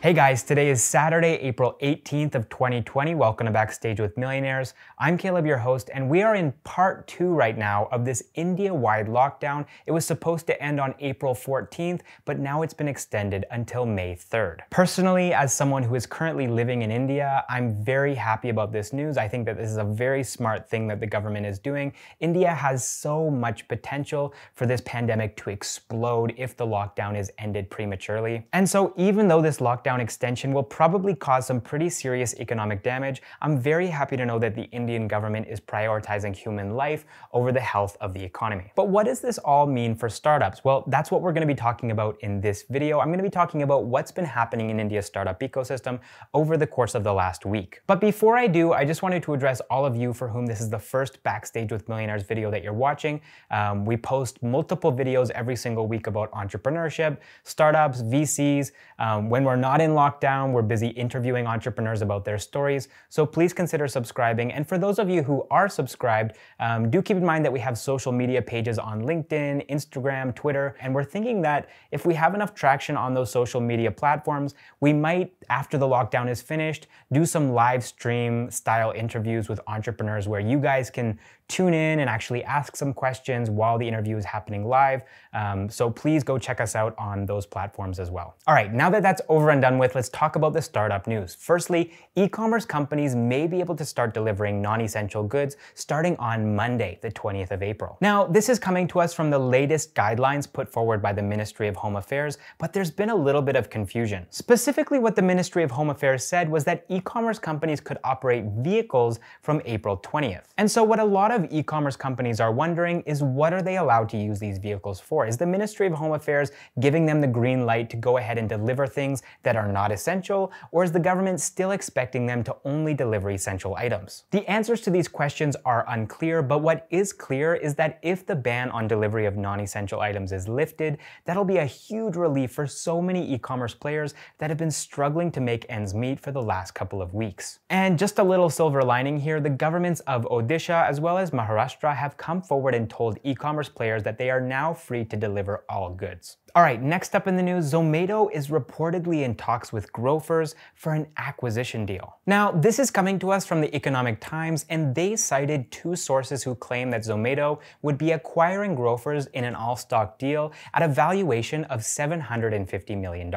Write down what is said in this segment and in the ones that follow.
Hey guys, today is Saturday, April 18th of 2020. Welcome to Backstage with Millionaires. I'm Caleb, your host, and we are in part two right now of this India-wide lockdown. It was supposed to end on April 14th, but now it's been extended until May 3rd. Personally, as someone who is currently living in India, I'm very happy about this news. I think that this is a very smart thing that the government is doing. India has so much potential for this pandemic to explode if the lockdown is ended prematurely. And so even though this lockdown lockdown extension will probably cause some pretty serious economic damage, I'm very happy to know that the Indian government is prioritizing human life over the health of the economy. But what does this all mean for startups? Well, that's what we're going to be talking about in this video. I'm going to be talking about what's been happening in India's startup ecosystem over the course of the last week. But before I do, I just wanted to address all of you for whom this is the first Backstage with Millionaires video that you're watching. Um, we post multiple videos every single week about entrepreneurship, startups, VCs. Um, when we're not not in lockdown, we're busy interviewing entrepreneurs about their stories, so please consider subscribing. And for those of you who are subscribed, um, do keep in mind that we have social media pages on LinkedIn, Instagram, Twitter, and we're thinking that if we have enough traction on those social media platforms, we might, after the lockdown is finished, do some live stream style interviews with entrepreneurs where you guys can tune in and actually ask some questions while the interview is happening live. Um, so please go check us out on those platforms as well. All right, now that that's over and done with, let's talk about the startup news. Firstly, e-commerce companies may be able to start delivering non-essential goods starting on Monday, the 20th of April. Now, this is coming to us from the latest guidelines put forward by the Ministry of Home Affairs, but there's been a little bit of confusion. Specifically, what the Ministry of Home Affairs said was that e-commerce companies could operate vehicles from April 20th. And so what a lot of of e-commerce companies are wondering is what are they allowed to use these vehicles for? Is the Ministry of Home Affairs giving them the green light to go ahead and deliver things that are not essential, or is the government still expecting them to only deliver essential items? The answers to these questions are unclear, but what is clear is that if the ban on delivery of non-essential items is lifted, that'll be a huge relief for so many e-commerce players that have been struggling to make ends meet for the last couple of weeks. And just a little silver lining here, the governments of Odisha as well as Maharashtra have come forward and told e-commerce players that they are now free to deliver all goods. All right, next up in the news, Zomato is reportedly in talks with Grofers for an acquisition deal. Now, this is coming to us from the Economic Times, and they cited two sources who claim that Zomato would be acquiring Grofers in an all-stock deal at a valuation of $750 million.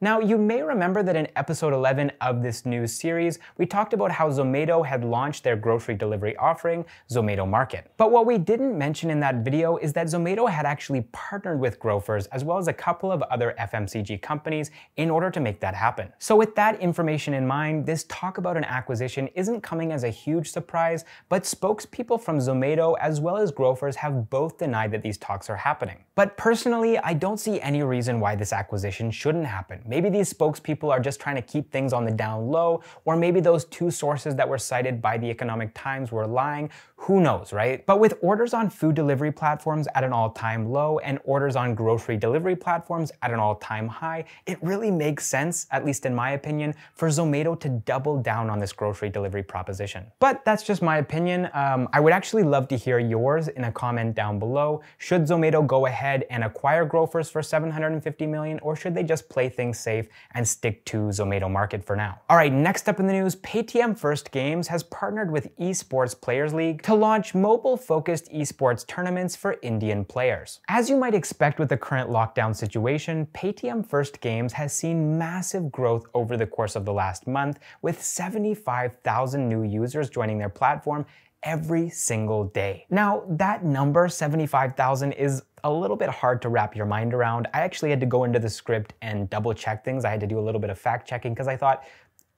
Now, you may remember that in episode 11 of this news series, we talked about how Zomato had launched their grocery delivery offering, Zomato Market. But what we didn't mention in that video is that Zomato had actually partnered with Grofers as well as a couple of other FMCG companies in order to make that happen. So with that information in mind, this talk about an acquisition isn't coming as a huge surprise, but spokespeople from Zomato as well as Grofers have both denied that these talks are happening. But personally, I don't see any reason why this acquisition shouldn't happen. Maybe these spokespeople are just trying to keep things on the down low, or maybe those two sources that were cited by the Economic Times were lying. Who knows, right? But with orders on food delivery platforms at an all-time low and orders on grocery delivery platforms at an all-time high, it really makes sense, at least in my opinion, for Zomato to double down on this grocery delivery proposition. But that's just my opinion. Um, I would actually love to hear yours in a comment down below. Should Zomato go ahead and acquire Grofers for 750 million or should they just play things safe and stick to Zomato Market for now? All right, next up in the news, Paytm First Games has partnered with Esports Players League to launch mobile-focused esports tournaments for Indian players. As you might expect with the current lockdown situation, Paytm First Games has seen massive growth over the course of the last month, with 75,000 new users joining their platform every single day. Now, that number, 75,000, is a little bit hard to wrap your mind around. I actually had to go into the script and double check things. I had to do a little bit of fact checking because I thought,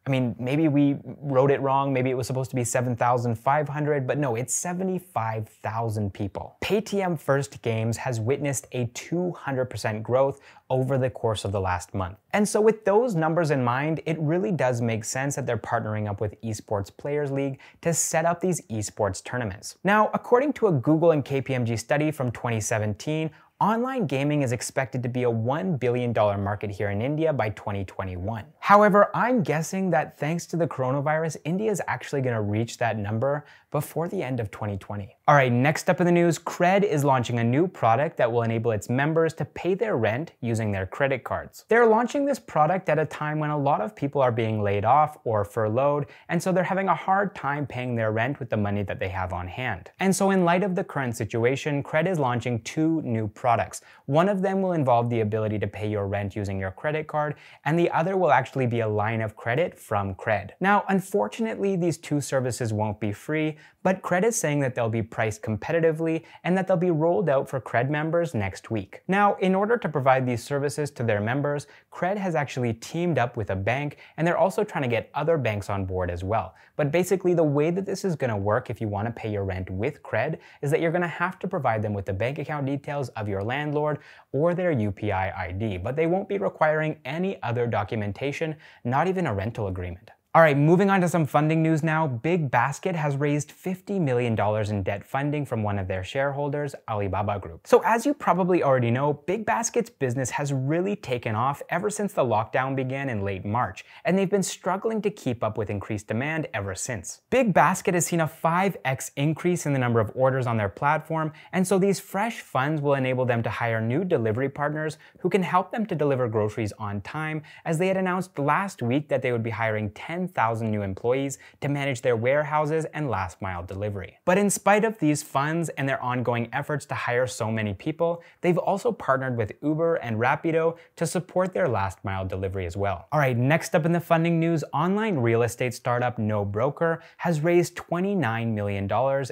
I mean, maybe we wrote it wrong. Maybe it was supposed to be 7,500, but no, it's 75,000 people. Paytm First Games has witnessed a 200% growth over the course of the last month. And so with those numbers in mind, it really does make sense that they're partnering up with Esports Players League to set up these esports tournaments. Now, according to a Google and KPMG study from 2017, Online gaming is expected to be a $1 billion market here in India by 2021. However, I'm guessing that thanks to the coronavirus, India is actually going to reach that number before the end of 2020. All right, next up in the news, Cred is launching a new product that will enable its members to pay their rent using their credit cards. They're launching this product at a time when a lot of people are being laid off or furloughed, and so they're having a hard time paying their rent with the money that they have on hand. And so in light of the current situation, Cred is launching two new products products. One of them will involve the ability to pay your rent using your credit card, and the other will actually be a line of credit from Cred. Now, unfortunately, these two services won't be free, but Cred is saying that they'll be priced competitively and that they'll be rolled out for Cred members next week. Now, in order to provide these services to their members, Cred has actually teamed up with a bank, and they're also trying to get other banks on board as well. But basically, the way that this is going to work if you want to pay your rent with Cred is that you're going to have to provide them with the bank account details of your your landlord or their UPI ID, but they won't be requiring any other documentation, not even a rental agreement. All right, moving on to some funding news now. Big Basket has raised $50 million in debt funding from one of their shareholders, Alibaba Group. So, as you probably already know, Big Basket's business has really taken off ever since the lockdown began in late March, and they've been struggling to keep up with increased demand ever since. Big Basket has seen a 5x increase in the number of orders on their platform, and so these fresh funds will enable them to hire new delivery partners who can help them to deliver groceries on time, as they had announced last week that they would be hiring 10 10,000 new employees to manage their warehouses and last mile delivery. But in spite of these funds and their ongoing efforts to hire so many people, they've also partnered with Uber and Rapido to support their last mile delivery as well. All right, next up in the funding news, online real estate startup No Broker has raised $29 million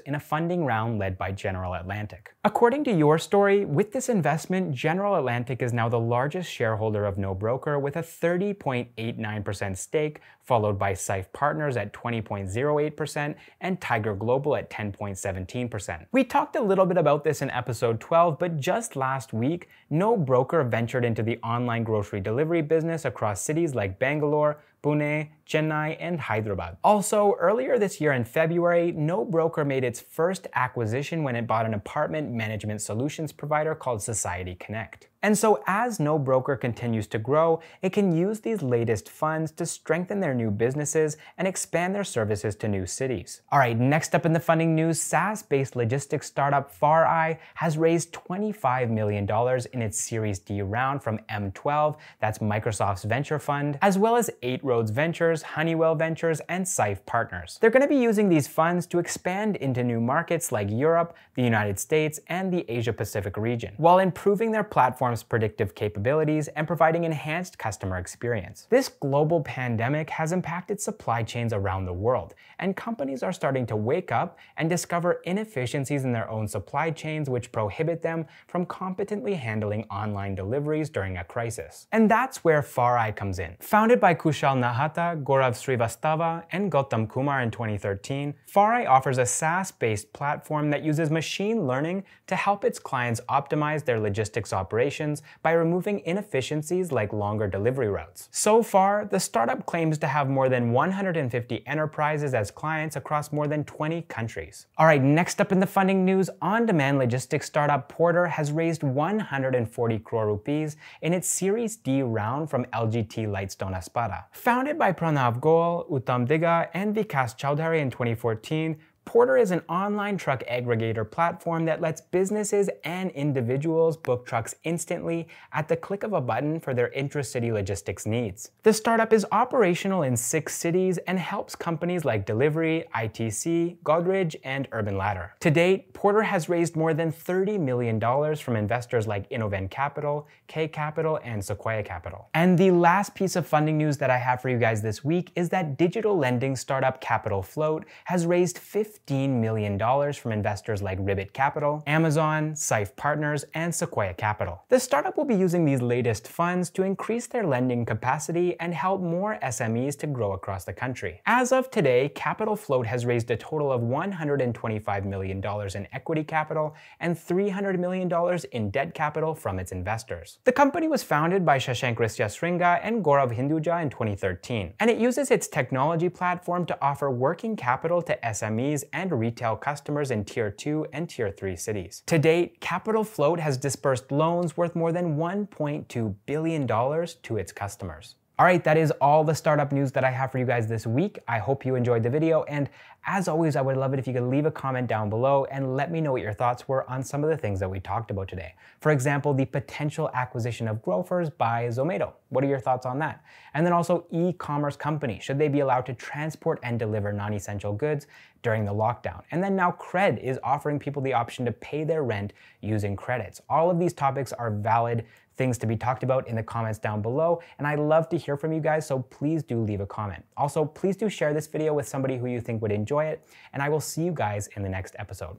in a funding round led by General Atlantic. According to your story, with this investment, General Atlantic is now the largest shareholder of No Broker with a 30.89% stake, followed by Safe Partners at 20.08% and Tiger Global at 10.17%. We talked a little bit about this in episode 12, but just last week, no broker ventured into the online grocery delivery business across cities like Bangalore, Pune, Chennai, and Hyderabad. Also, earlier this year in February, No Broker made its first acquisition when it bought an apartment management solutions provider called Society Connect. And so, as No Broker continues to grow, it can use these latest funds to strengthen their new businesses and expand their services to new cities. All right, next up in the funding news, SaaS based logistics startup FarEye has raised $25 million in its Series D round from M12, that's Microsoft's venture fund, as well as eight rows Ventures, Honeywell Ventures, and Sife Partners. They're going to be using these funds to expand into new markets like Europe, the United States, and the Asia-Pacific region, while improving their platform's predictive capabilities and providing enhanced customer experience. This global pandemic has impacted supply chains around the world, and companies are starting to wake up and discover inefficiencies in their own supply chains which prohibit them from competently handling online deliveries during a crisis. And that's where Farai comes in. Founded by Kushal Nahata, Gaurav Srivastava, and Gautam Kumar in 2013, Farai offers a SaaS-based platform that uses machine learning to help its clients optimize their logistics operations by removing inefficiencies like longer delivery routes. So far, the startup claims to have more than 150 enterprises as clients across more than 20 countries. All right, next up in the funding news, on-demand logistics startup Porter has raised 140 crore rupees in its Series D round from LGT Lightstone Aspara. Founded by Pranav Goel, Uttam Diga, and Vikas Chowdhury in 2014, Porter is an online truck aggregator platform that lets businesses and individuals book trucks instantly at the click of a button for their intra-city logistics needs. The startup is operational in six cities and helps companies like Delivery, ITC, Godridge, and Urban Ladder. To date, Porter has raised more than $30 million from investors like Innovend Capital, K Capital, and Sequoia Capital. And the last piece of funding news that I have for you guys this week is that digital lending startup Capital Float has raised 50 $15 million from investors like Ribbit Capital, Amazon, Safe Partners, and Sequoia Capital. The startup will be using these latest funds to increase their lending capacity and help more SMEs to grow across the country. As of today, Capital Float has raised a total of $125 million in equity capital and $300 million in debt capital from its investors. The company was founded by Shashank Rishyasringa and Gaurav Hinduja in 2013, and it uses its technology platform to offer working capital to SMEs and retail customers in Tier 2 and Tier 3 cities. To date, Capital Float has disbursed loans worth more than $1.2 billion to its customers. All right, that is all the startup news that I have for you guys this week. I hope you enjoyed the video. And as always, I would love it if you could leave a comment down below and let me know what your thoughts were on some of the things that we talked about today. For example, the potential acquisition of Grofers by Zomato. What are your thoughts on that? And then also e-commerce companies. Should they be allowed to transport and deliver non-essential goods during the lockdown? And then now Cred is offering people the option to pay their rent using credits. All of these topics are valid things to be talked about in the comments down below, and I love to hear from you guys, so please do leave a comment. Also, please do share this video with somebody who you think would enjoy it, and I will see you guys in the next episode.